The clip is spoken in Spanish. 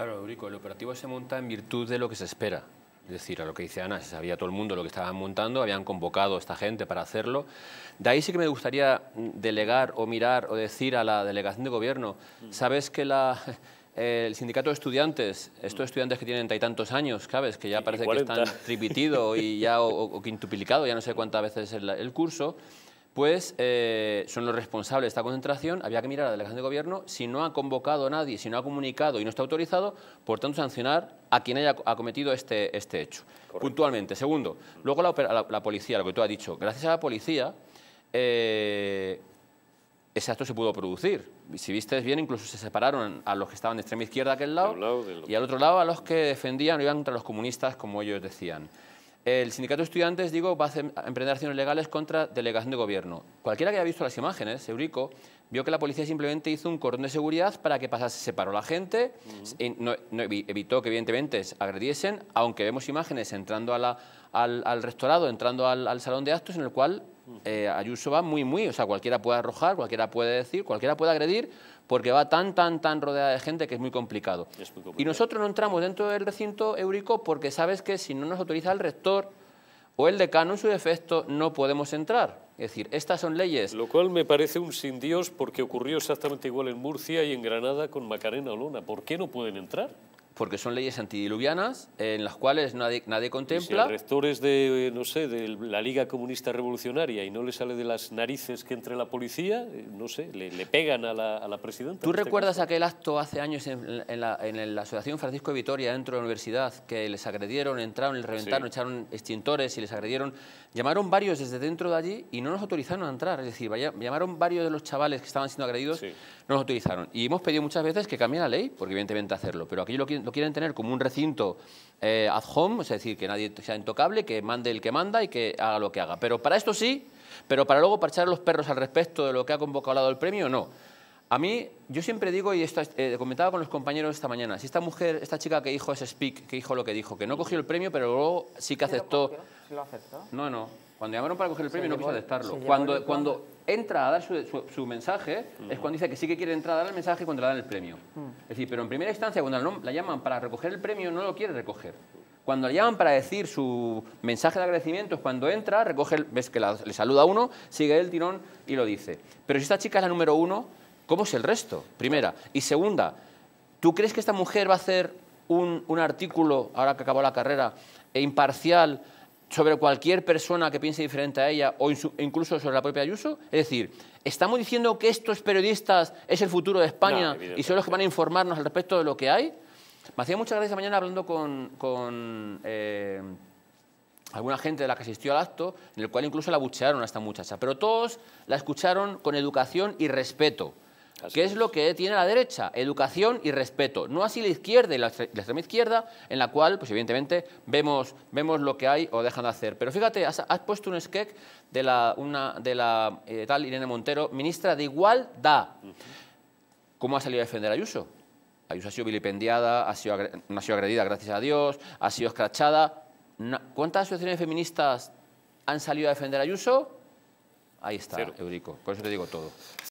Claro, Eurico, el operativo se monta en virtud de lo que se espera. Es decir, a lo que dice Ana, se sabía todo el mundo lo que estaban montando, habían convocado a esta gente para hacerlo. De ahí sí que me gustaría delegar o mirar o decir a la delegación de gobierno, mm. ¿sabes que eh, el sindicato de estudiantes, estos estudiantes que tienen tantos años, ¿sabes? Que ya parece que están tripitido y ya o, quintuplicados, quintuplicado, ya no sé cuántas veces el, el curso, pues eh, son los responsables de esta concentración. Había que mirar a la delegación de gobierno si no ha convocado a nadie, si no ha comunicado y no está autorizado, por tanto sancionar a quien haya cometido este, este hecho. Puntualmente. Segundo, luego la, policía, lo que tú has dicho, gracias a la policía eh, ese acto se pudo producir. Si viste bien, incluso se separaron a los que estaban de extrema izquierda a aquel lado, lado y al otro lado a los que defendían o iban contra los comunistas, como ellos decían. El sindicato de estudiantes, digo, va a emprender acciones legales contra delegación de gobierno. Cualquiera que haya visto las imágenes, Eurico, vio que la policía simplemente hizo un cordón de seguridad para que pasase, separó a la gente, y evitó que evidentemente agrediesen, aunque vemos imágenes entrando al, restaurado, entrando al salón de actos en el cual eh, Ayuso va muy, muy, o sea, cualquiera puede arrojar, cualquiera puede decir, cualquiera puede agredir, porque va tan, tan, tan rodeada de gente que es muy complicado. Es muy complicado. Y nosotros no entramos dentro del recinto eurico porque sabes que si no nos autoriza el rector o el decano en su defecto, no podemos entrar. Es decir, estas son leyes. Lo cual me parece un sin Dios porque ocurrió exactamente igual en Murcia y en Granada con Macarena Olona. ¿Por qué no pueden entrar? porque son leyes antidiluvianas en las cuales nadie, nadie contempla. Si el rector de, no sé, de la Liga Comunista Revolucionaria y no le sale de las narices que entre la policía, eh, no sé, le, pegan a la, a presidenta. ¿Tú este recuerdas aquel acto hace años en, la, Asociación Francisco de Vitoria, dentro de la universidad, que les agredieron, entraron, les reventaron, echaron extintores y les agredieron? Llamaron varios desde dentro de allí y no nos autorizaron a entrar. Es decir, vaya, llamaron varios de los chavales que estaban siendo agredidos, no nos autorizaron. Y hemos pedido muchas veces que cambie la ley, porque evidentemente hacerlo, pero aquí lo quieren tener como un recinto eh, ad home, es decir, que nadie sea intocable, que mande el que manda y que haga lo que haga. Pero para esto sí, pero para luego parchar los perros al respecto de lo que ha convocado el premio, no. A mí, yo siempre digo, y esto, eh, comentaba con los compañeros esta mañana, si esta mujer, esta chica que dijo ese speak, que dijo lo que dijo, que no cogió el premio, pero luego sí que aceptó. ¿Sí lo, aceptó? No, no. Cuando llamaron para coger el premio no quiso aceptarlo. Cuando, cuando entra a dar su, mensaje, es cuando dice que sí que quiere entrar a dar el mensaje cuando le dan el premio. Es decir, pero en primera instancia, cuando la, llaman para recoger el premio, no lo quiere recoger. Cuando la llaman para decir su mensaje de agradecimiento es cuando entra, recoge, ves que le saluda a uno, sigue el tirón y lo dice. Pero si esta chica es la número uno, ¿Cómo es el resto? Primera. Y segunda, ¿tú crees que esta mujer va a hacer un, artículo, ahora que acabó la carrera, e imparcial sobre cualquier persona que piense diferente a ella o incluso sobre la propia Ayuso? Es decir, ¿estamos diciendo que estos periodistas es el futuro de España y son los que van a informarnos al respecto de lo que hay? Me hacía muchas gracias mañana hablando con, eh, alguna gente de la que asistió al acto, en el cual incluso la buchearon a esta muchacha, pero todos la escucharon con educación y respeto. ¿Qué es, lo que tiene la derecha? Educación y respeto. No así la izquierda y la, extrema izquierda, en la cual, pues evidentemente, vemos, vemos lo que hay o dejan de hacer. Pero fíjate, has, puesto un sketch de la, una, de la eh, tal Irene Montero, ministra de Igualdad. ¿Cómo ha salido a defender a Ayuso? Ayuso ha sido vilipendiada, ha sido ha sido agredida, gracias a Dios, ha sido escrachada. ¿Cuántas asociaciones feministas han salido a defender a Ayuso? Ahí está, Eurico. Por eso te digo todo.